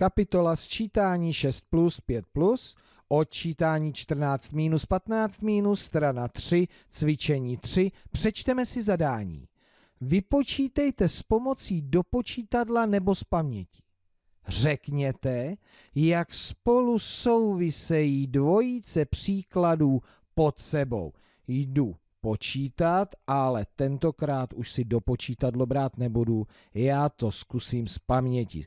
Kapitola sčítání 6 plus 5 plus, odčítání 14 minus 15 minus, strana 3, cvičení 3, přečteme si zadání. Vypočítejte s pomocí dopočítadla nebo z paměti. Řekněte, jak spolu souvisejí dvojice příkladů pod sebou. Jdu počítat, ale tentokrát už si dopočítadlo brát nebudu, já to zkusím z paměti.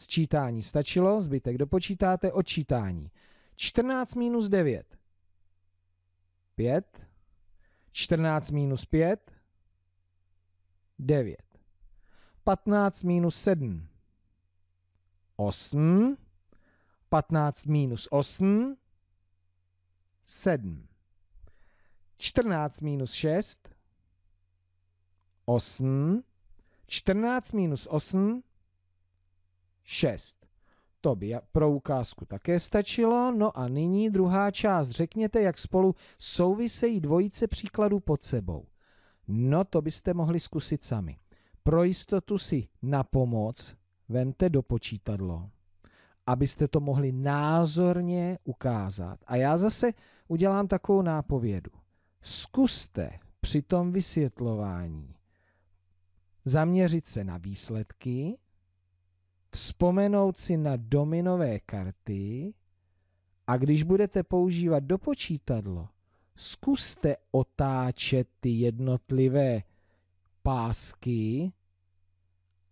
Sčítání stačilo, zbytek dopočítáte, odčítání. 14 minus 9. 5. 14 minus 5. 9. 15 minus 7. 8. 15 minus 8. 7. 14 minus 6. 8. 14 minus 8. 6. To by pro ukázku také stačilo. No a nyní druhá část. Řekněte, jak spolu souvisejí dvojice příkladů pod sebou. No to byste mohli zkusit sami. Pro jistotu si na pomoc vente do počítadlo, abyste to mohli názorně ukázat. A já zase udělám takovou nápovědu. Zkuste při tom vysvětlování zaměřit se na výsledky, vzpomenout si na dominové karty a když budete používat do počítadlo, zkuste otáčet ty jednotlivé pásky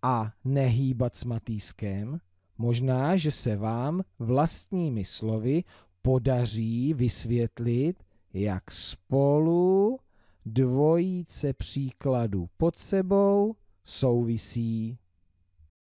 a nehýbat s matýskem, možná, že se vám vlastními slovy podaří vysvětlit, jak spolu dvojice příkladů pod sebou souvisí.